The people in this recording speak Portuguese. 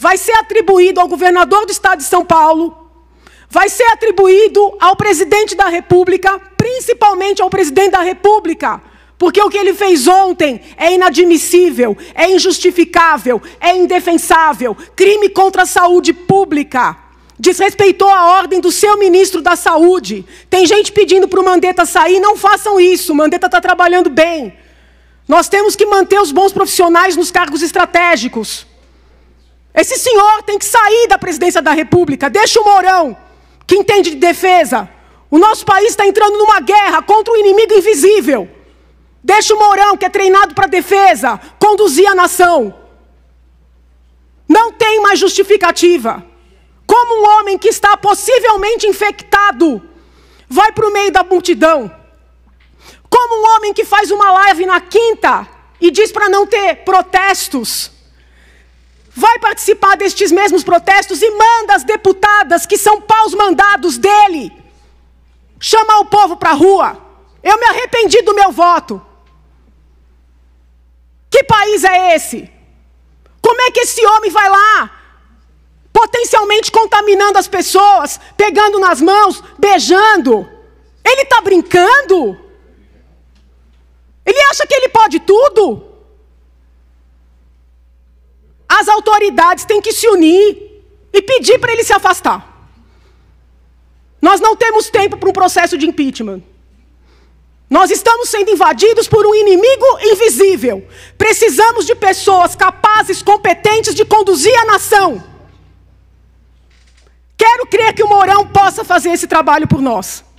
vai ser atribuído ao governador do estado de São Paulo, vai ser atribuído ao presidente da República, principalmente ao presidente da República. Porque o que ele fez ontem é inadmissível, é injustificável, é indefensável crime contra a saúde pública. Desrespeitou a ordem do seu ministro da Saúde. Tem gente pedindo para o Mandetta sair. Não façam isso. O Mandetta está trabalhando bem. Nós temos que manter os bons profissionais nos cargos estratégicos. Esse senhor tem que sair da presidência da República. Deixa o Mourão, que entende de defesa. O nosso país está entrando numa guerra contra um inimigo invisível. Deixa o Mourão, que é treinado para defesa, conduzir a nação. Não tem mais justificativa. Como um homem que está possivelmente infectado vai para o meio da multidão? Como um homem que faz uma live na quinta e diz para não ter protestos? vai participar destes mesmos protestos e manda as deputadas que são paus mandados dele chamar o povo para a rua. Eu me arrependi do meu voto. Que país é esse? Como é que esse homem vai lá? Potencialmente contaminando as pessoas, pegando nas mãos, beijando. Ele está brincando? Ele acha que ele pode tudo? as autoridades têm que se unir e pedir para ele se afastar. Nós não temos tempo para um processo de impeachment. Nós estamos sendo invadidos por um inimigo invisível. Precisamos de pessoas capazes, competentes de conduzir a nação. Quero crer que o Mourão possa fazer esse trabalho por nós.